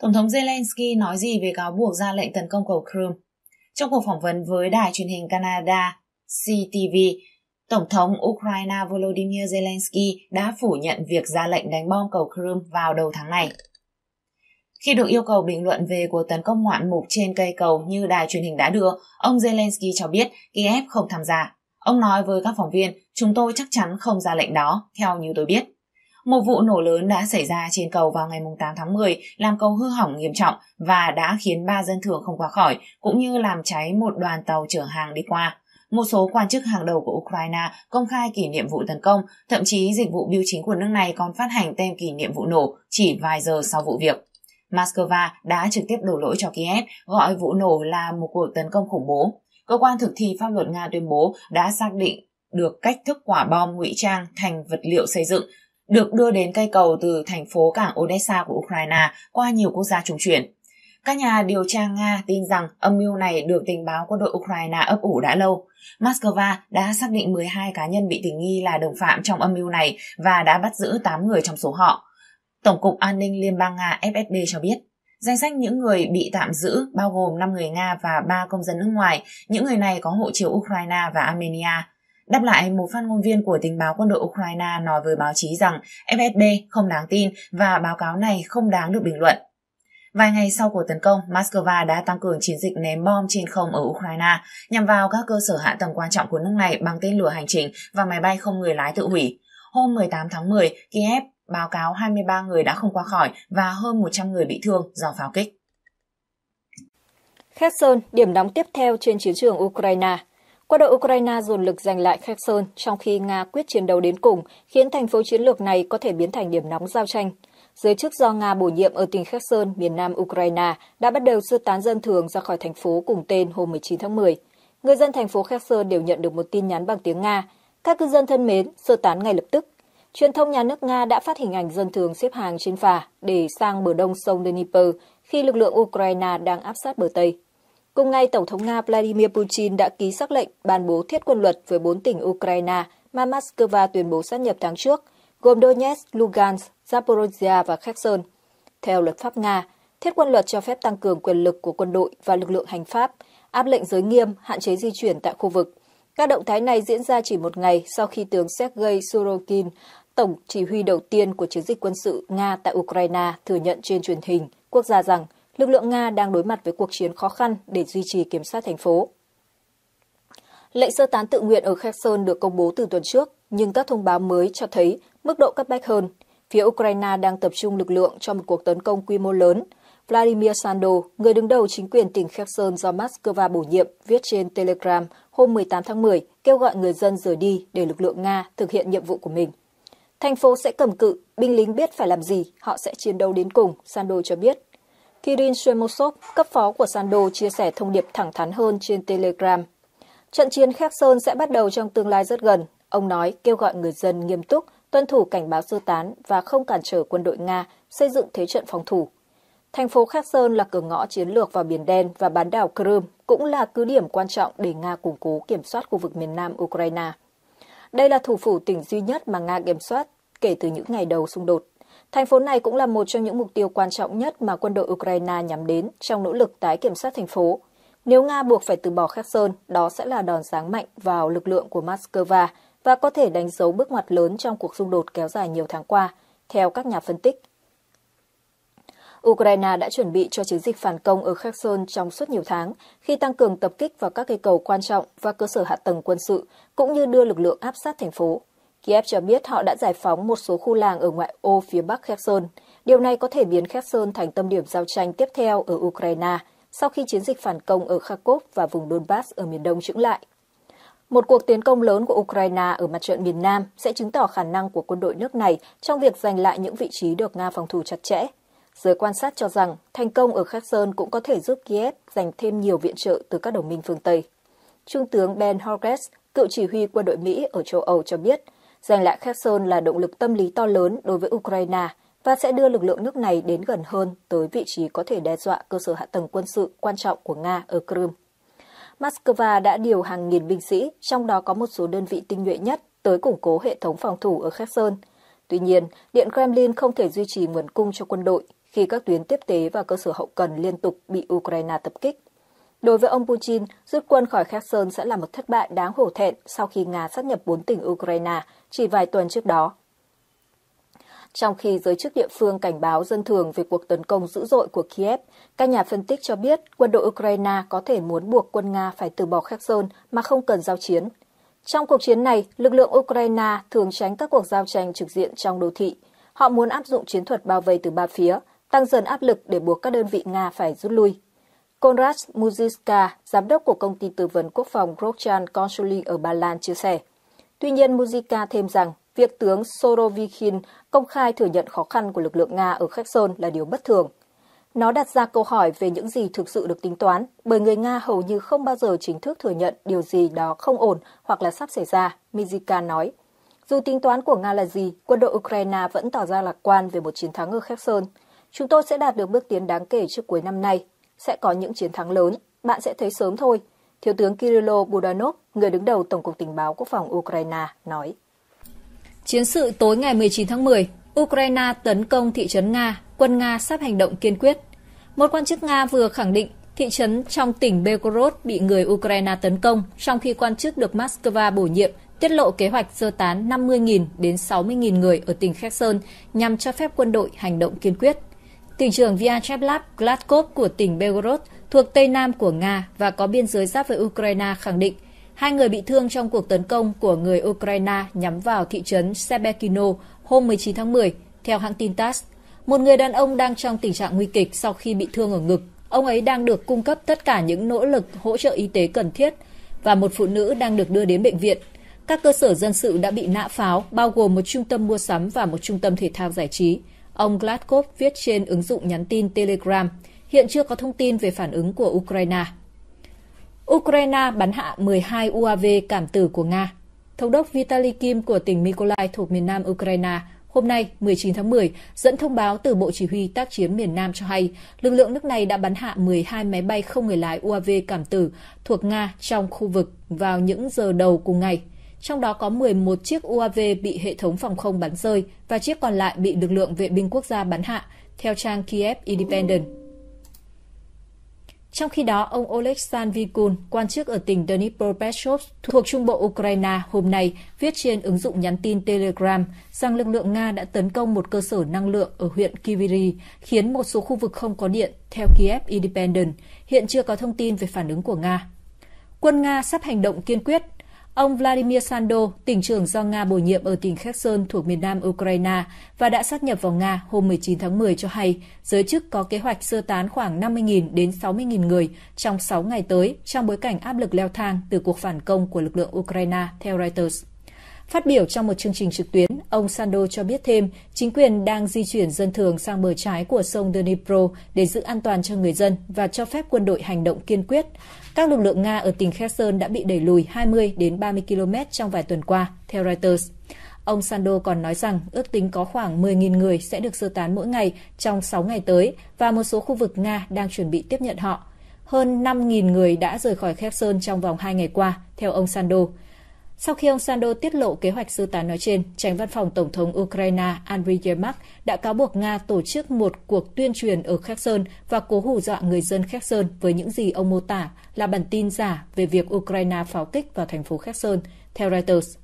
Tổng thống Zelensky nói gì về cáo buộc ra lệnh tấn công cầu Crimea? Trong cuộc phỏng vấn với đài truyền hình Canada CTV, Tổng thống Ukraine Volodymyr Zelensky đã phủ nhận việc ra lệnh đánh bom cầu Crimea vào đầu tháng này. Khi được yêu cầu bình luận về cuộc tấn công ngoạn mục trên cây cầu như đài truyền hình đã đưa, ông Zelensky cho biết Kiev không tham gia. Ông nói với các phóng viên, chúng tôi chắc chắn không ra lệnh đó, theo như tôi biết. Một vụ nổ lớn đã xảy ra trên cầu vào ngày 8 tháng 10 làm cầu hư hỏng nghiêm trọng và đã khiến ba dân thường không qua khỏi, cũng như làm cháy một đoàn tàu chở hàng đi qua. Một số quan chức hàng đầu của Ukraine công khai kỷ niệm vụ tấn công, thậm chí dịch vụ biêu chính của nước này còn phát hành tem kỷ niệm vụ nổ chỉ vài giờ sau vụ việc. Moscow đã trực tiếp đổ lỗi cho Kiev, gọi vụ nổ là một cuộc tấn công khủng bố. Cơ quan thực thi pháp luật Nga tuyên bố đã xác định được cách thức quả bom ngụy trang thành vật liệu xây dựng được đưa đến cây cầu từ thành phố cảng Odessa của Ukraine qua nhiều quốc gia trung chuyển. Các nhà điều tra Nga tin rằng âm mưu này được tình báo quân đội Ukraine ấp ủ đã lâu. Moscow đã xác định 12 cá nhân bị tình nghi là đồng phạm trong âm mưu này và đã bắt giữ 8 người trong số họ. Tổng cục An ninh Liên bang Nga FSB cho biết. Danh sách những người bị tạm giữ bao gồm 5 người Nga và 3 công dân nước ngoài. Những người này có hộ chiếu Ukraine và Armenia. Đáp lại, một phát ngôn viên của tình báo quân đội Ukraine nói với báo chí rằng FSB không đáng tin và báo cáo này không đáng được bình luận. Vài ngày sau cuộc tấn công, Moscow đã tăng cường chiến dịch ném bom trên không ở Ukraine nhằm vào các cơ sở hạ tầng quan trọng của nước này bằng tên lửa hành trình và máy bay không người lái tự hủy. Hôm 18 tháng 10, Kiev báo cáo 23 người đã không qua khỏi và hơn 100 người bị thương do pháo kích. Kherson, điểm nóng tiếp theo trên chiến trường Ukraine. Quân đội Ukraine dồn lực giành lại Kherson trong khi Nga quyết chiến đấu đến cùng, khiến thành phố chiến lược này có thể biến thành điểm nóng giao tranh. Giới chức do Nga bổ nhiệm ở tỉnh Kherson, miền nam Ukraine, đã bắt đầu sơ tán dân thường ra khỏi thành phố cùng tên hôm 19 tháng 10. Người dân thành phố Kherson đều nhận được một tin nhắn bằng tiếng Nga. Các cư dân thân mến, sơ tán ngay lập tức. Truyền thông nhà nước Nga đã phát hình ảnh dân thường xếp hàng trên phà để sang bờ đông sông Dnieper khi lực lượng Ukraine đang áp sát bờ Tây. Cùng ngày, Tổng thống Nga Vladimir Putin đã ký xác lệnh ban bố thiết quân luật với bốn tỉnh Ukraine mà Moscow tuyên bố sát nhập tháng trước, gồm Donetsk, Lugansk, Zaporozhia và Kherson. Theo luật pháp Nga, thiết quân luật cho phép tăng cường quyền lực của quân đội và lực lượng hành pháp, áp lệnh giới nghiêm, hạn chế di chuyển tại khu vực. Các động thái này diễn ra chỉ một ngày sau khi tướng Sergei Surokin, tổng chỉ huy đầu tiên của chiến dịch quân sự Nga tại Ukraine, thừa nhận trên truyền hình quốc gia rằng – lực lượng Nga đang đối mặt với cuộc chiến khó khăn để duy trì kiểm soát thành phố. Lệnh sơ tán tự nguyện ở Kherson được công bố từ tuần trước, nhưng các thông báo mới cho thấy mức độ cấp bách hơn. Phía Ukraine đang tập trung lực lượng cho một cuộc tấn công quy mô lớn. Vladimir Sando, người đứng đầu chính quyền tỉnh Kherson do Moscow bổ nhiệm, viết trên Telegram hôm 18 tháng 10 kêu gọi người dân rời đi để lực lượng Nga thực hiện nhiệm vụ của mình. Thành phố sẽ cầm cự, binh lính biết phải làm gì, họ sẽ chiến đấu đến cùng, Sando cho biết Kirin Shemosov, cấp phó của Sando chia sẻ thông điệp thẳng thắn hơn trên Telegram. Trận chiến Khắc Sơn sẽ bắt đầu trong tương lai rất gần. Ông nói kêu gọi người dân nghiêm túc tuân thủ cảnh báo sơ tán và không cản trở quân đội Nga xây dựng thế trận phòng thủ. Thành phố Khắc Sơn là cửa ngõ chiến lược vào Biển Đen và bán đảo Crimea, cũng là cứ điểm quan trọng để Nga củng cố kiểm soát khu vực miền nam Ukraine. Đây là thủ phủ tỉnh duy nhất mà Nga kiểm soát kể từ những ngày đầu xung đột. Thành phố này cũng là một trong những mục tiêu quan trọng nhất mà quân đội Ukraine nhắm đến trong nỗ lực tái kiểm soát thành phố. Nếu Nga buộc phải từ bỏ Kherson, đó sẽ là đòn giáng mạnh vào lực lượng của Moscow và có thể đánh dấu bước ngoặt lớn trong cuộc xung đột kéo dài nhiều tháng qua, theo các nhà phân tích. Ukraine đã chuẩn bị cho chiến dịch phản công ở Kherson trong suốt nhiều tháng khi tăng cường tập kích vào các cây cầu quan trọng và cơ sở hạ tầng quân sự, cũng như đưa lực lượng áp sát thành phố. Kiev cho biết họ đã giải phóng một số khu làng ở ngoại ô phía bắc Kherson. Điều này có thể biến Kherson thành tâm điểm giao tranh tiếp theo ở Ukraine sau khi chiến dịch phản công ở Kharkov và vùng Donbass ở miền đông trứng lại. Một cuộc tiến công lớn của Ukraine ở mặt trận miền Nam sẽ chứng tỏ khả năng của quân đội nước này trong việc giành lại những vị trí được Nga phòng thủ chặt chẽ. Giới quan sát cho rằng thành công ở Kherson cũng có thể giúp Kiev giành thêm nhiều viện trợ từ các đồng minh phương Tây. Trung tướng Ben Horges, cựu chỉ huy quân đội Mỹ ở châu Âu cho biết, Giành lại Kherson là động lực tâm lý to lớn đối với Ukraine và sẽ đưa lực lượng nước này đến gần hơn tới vị trí có thể đe dọa cơ sở hạ tầng quân sự quan trọng của Nga ở Crimea. Moscow đã điều hàng nghìn binh sĩ, trong đó có một số đơn vị tinh nhuệ nhất, tới củng cố hệ thống phòng thủ ở Kherson. Tuy nhiên, Điện Kremlin không thể duy trì nguồn cung cho quân đội khi các tuyến tiếp tế và cơ sở hậu cần liên tục bị Ukraine tập kích. Đối với ông Putin, rút quân khỏi Kherson sẽ là một thất bại đáng hổ thẹn sau khi Nga sát nhập bốn tỉnh Ukraine chỉ vài tuần trước đó. Trong khi giới chức địa phương cảnh báo dân thường về cuộc tấn công dữ dội của Kiev, các nhà phân tích cho biết quân đội Ukraine có thể muốn buộc quân Nga phải từ bỏ Kherson mà không cần giao chiến. Trong cuộc chiến này, lực lượng Ukraine thường tránh các cuộc giao tranh trực diện trong đô thị. Họ muốn áp dụng chiến thuật bao vây từ ba phía, tăng dần áp lực để buộc các đơn vị Nga phải rút lui. Konrad Muziska, giám đốc của công ty tư vấn quốc phòng Rokjan Consulting ở Ba Lan chia sẻ. Tuy nhiên, Muziska thêm rằng việc tướng Sorovikhin công khai thừa nhận khó khăn của lực lượng Nga ở Kherson là điều bất thường. Nó đặt ra câu hỏi về những gì thực sự được tính toán, bởi người Nga hầu như không bao giờ chính thức thừa nhận điều gì đó không ổn hoặc là sắp xảy ra, Mizika nói. Dù tính toán của Nga là gì, quân đội Ukraine vẫn tỏ ra lạc quan về một chiến thắng ở Kherson. Chúng tôi sẽ đạt được bước tiến đáng kể trước cuối năm nay, sẽ có những chiến thắng lớn, bạn sẽ thấy sớm thôi, Thiếu tướng Kirilo Budanov, người đứng đầu Tổng cục Tình báo Quốc phòng Ukraine, nói. Chiến sự tối ngày 19 tháng 10, Ukraine tấn công thị trấn Nga, quân Nga sắp hành động kiên quyết. Một quan chức Nga vừa khẳng định thị trấn trong tỉnh Belgorod bị người Ukraine tấn công, trong khi quan chức được Moscow bổ nhiệm tiết lộ kế hoạch sơ tán 50.000 đến 60.000 người ở tỉnh Kherson nhằm cho phép quân đội hành động kiên quyết tỉnh trưởng Vyacheslav Gladkov của tỉnh Belgorod thuộc Tây Nam của Nga và có biên giới giáp với Ukraine khẳng định hai người bị thương trong cuộc tấn công của người Ukraine nhắm vào thị trấn Sebekino hôm 19 tháng 10, theo hãng tin TASS. Một người đàn ông đang trong tình trạng nguy kịch sau khi bị thương ở ngực. Ông ấy đang được cung cấp tất cả những nỗ lực hỗ trợ y tế cần thiết và một phụ nữ đang được đưa đến bệnh viện. Các cơ sở dân sự đã bị nã pháo, bao gồm một trung tâm mua sắm và một trung tâm thể thao giải trí. Ông Gladkov viết trên ứng dụng nhắn tin Telegram, hiện chưa có thông tin về phản ứng của Ukraine. Ukraine bắn hạ 12 UAV cảm tử của Nga. Thống đốc Vitaly Kim của tỉnh Mykolaiv thuộc miền nam Ukraine hôm nay 19 tháng 10 dẫn thông báo từ Bộ Chỉ huy tác chiến miền Nam cho hay lực lượng nước này đã bắn hạ 12 máy bay không người lái UAV cảm tử thuộc Nga trong khu vực vào những giờ đầu cùng ngày – trong đó có 11 chiếc UAV bị hệ thống phòng không bắn rơi và chiếc còn lại bị lực lượng vệ binh quốc gia bắn hạ, theo trang Kiev Independent. Trong khi đó, ông Oleksandr Vikun, quan chức ở tỉnh Dnipropetrovsk thuộc trung bộ Ukraine hôm nay viết trên ứng dụng nhắn tin Telegram rằng lực lượng Nga đã tấn công một cơ sở năng lượng ở huyện Kiviri, khiến một số khu vực không có điện, theo Kiev Independent. Hiện chưa có thông tin về phản ứng của Nga. Quân Nga sắp hành động kiên quyết Ông Vladimir Sando, tỉnh trưởng do Nga bổ nhiệm ở tỉnh Kherson thuộc miền nam Ukraine và đã sát nhập vào Nga hôm 19 tháng 10 cho hay, giới chức có kế hoạch sơ tán khoảng 50.000 đến 60.000 người trong 6 ngày tới trong bối cảnh áp lực leo thang từ cuộc phản công của lực lượng Ukraine, theo Reuters. Phát biểu trong một chương trình trực tuyến, ông Sando cho biết thêm chính quyền đang di chuyển dân thường sang bờ trái của sông Dnipro để giữ an toàn cho người dân và cho phép quân đội hành động kiên quyết. Các lực lượng Nga ở tỉnh Kherson đã bị đẩy lùi 20 đến 30 km trong vài tuần qua, theo Reuters. Ông Sando còn nói rằng ước tính có khoảng 10.000 người sẽ được sơ tán mỗi ngày trong 6 ngày tới và một số khu vực Nga đang chuẩn bị tiếp nhận họ. Hơn 5.000 người đã rời khỏi Kherson trong vòng 2 ngày qua, theo ông Sando. Sau khi ông Sando tiết lộ kế hoạch sư tán nói trên, tránh văn phòng Tổng thống Ukraine Andriy Yermak đã cáo buộc Nga tổ chức một cuộc tuyên truyền ở Kherson và cố hù dọa người dân Kherson với những gì ông mô tả là bản tin giả về việc Ukraine pháo kích vào thành phố Kherson, theo Reuters.